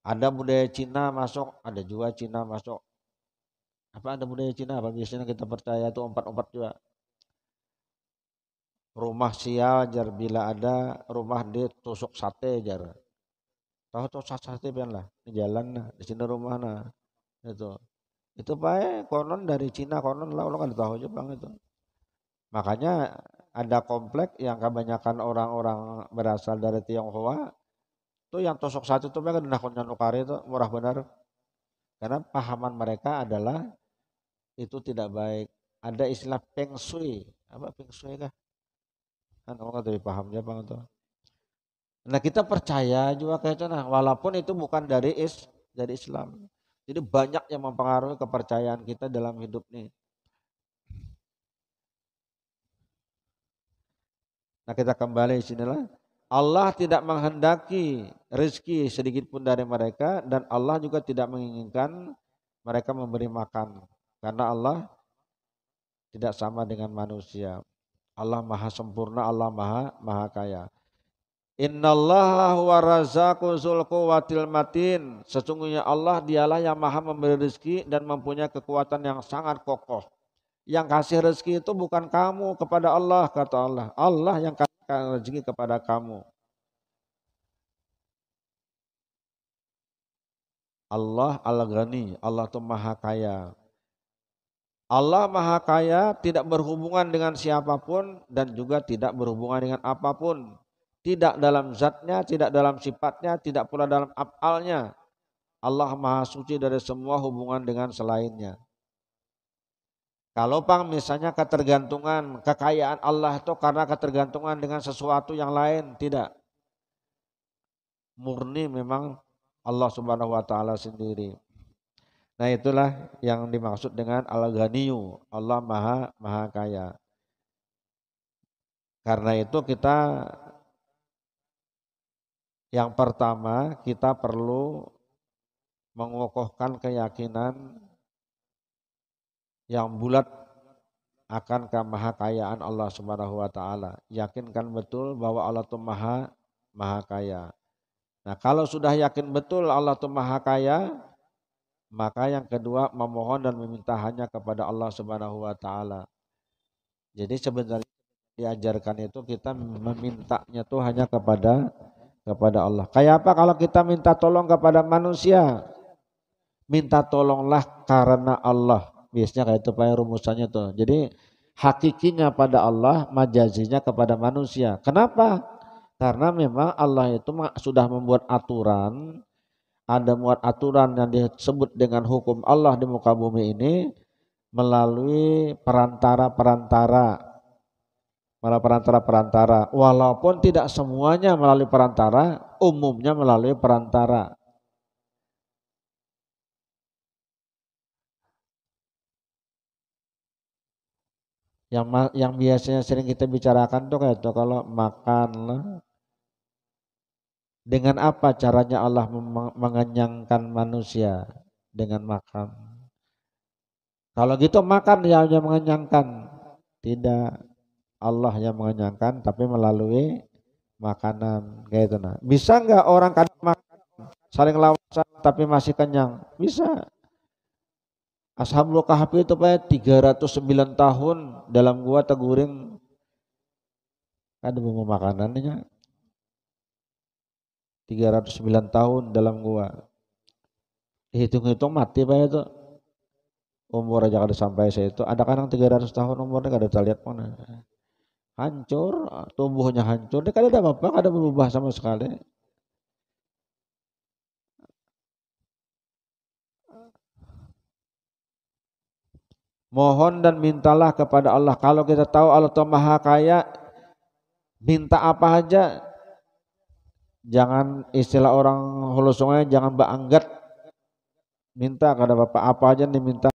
Ada budaya Cina masuk, ada juga Cina masuk. Apa ada budaya Cina? Apa biasanya kita percaya itu empat-empat juga. Rumah sial jar bila ada, rumah di tusuk sate jar. Tahu tusuk sate pian lah, di jalan nah, di sini rumah nah. Gitu. Itu. Itu pae konon dari Cina konon lah orang kan tahu Jepang itu. Makanya ada komplek yang kebanyakan orang-orang berasal dari Tionghoa itu yang tosok satu tuh mereka dinakon nukari itu murah benar. Karena pahaman mereka adalah itu tidak baik. Ada istilah peng Apa peng shui kah? Kan orang tadi paham dia ya, bang tuh. Nah kita percaya juga kayak nah walaupun itu bukan dari is dari Islam. Jadi banyak yang mempengaruhi kepercayaan kita dalam hidup nih. Nah kita kembali sinilah Allah tidak menghendaki rezeki sedikit pun dari mereka dan Allah juga tidak menginginkan mereka memberi makan karena Allah tidak sama dengan manusia. Allah Maha sempurna, Allah Maha Maha kaya. Innallaha huwa razzaqul matin. Sesungguhnya Allah dialah yang Maha memberi rezeki dan mempunyai kekuatan yang sangat kokoh. Yang kasih rezeki itu bukan kamu kepada Allah kata Allah. Allah yang kasih akan rezeki kepada kamu. Allah Al-Ghani, Allah itu maha kaya. Allah maha kaya tidak berhubungan dengan siapapun dan juga tidak berhubungan dengan apapun. Tidak dalam zatnya, tidak dalam sifatnya, tidak pula dalam afalnya. Allah maha suci dari semua hubungan dengan selainnya. Kalau pang misalnya ketergantungan kekayaan Allah itu karena ketergantungan dengan sesuatu yang lain, tidak. Murni memang Allah Subhanahu wa taala sendiri. Nah, itulah yang dimaksud dengan Al-Ghaniyu, Allah Maha Maha Kaya. Karena itu kita yang pertama kita perlu mengokohkan keyakinan yang bulat akan ke maha kayaan Allah Subhanahu wa taala. Yakinkan betul bahwa Allah itu maha maha kaya. Nah, kalau sudah yakin betul Allah itu maha kaya, maka yang kedua memohon dan meminta hanya kepada Allah Subhanahu wa taala. Jadi sebenarnya diajarkan itu kita memintanya tuh hanya kepada kepada Allah. Kayak apa kalau kita minta tolong kepada manusia? Minta tolonglah karena Allah biasanya kayak itu pak rumusannya tuh. Jadi hakikinya pada Allah, majazinya kepada manusia. Kenapa? Karena memang Allah itu sudah membuat aturan, ada muat aturan yang disebut dengan hukum Allah di muka bumi ini melalui perantara-perantara melalui perantara-perantara walaupun tidak semuanya melalui perantara umumnya melalui perantara yang yang biasanya sering kita bicarakan tuh kayak tuh kalau makan dengan apa caranya Allah mengenyangkan manusia dengan makan kalau gitu makan ya hanya mengenyangkan tidak Allah yang mengenyangkan tapi melalui makanan kayak itu nah bisa nggak orang kadang makan saling lawan tapi masih kenyang bisa Ashabul Kahfi itu Pak 309 tahun dalam gua teguring kan ada bumbu makanannya 309 tahun dalam gua hitung hitung mati Pak itu umur aja kada sampai saya itu ada kadang 300 tahun umurnya kada bisa lihat mana hancur tubuhnya hancur dia kada ada apa-apa kada berubah sama sekali Mohon dan mintalah kepada Allah. Kalau kita tahu Allah itu maha kaya, minta apa aja. Jangan istilah orang hulu sungai, jangan beranggat. Minta kepada Bapak apa aja diminta.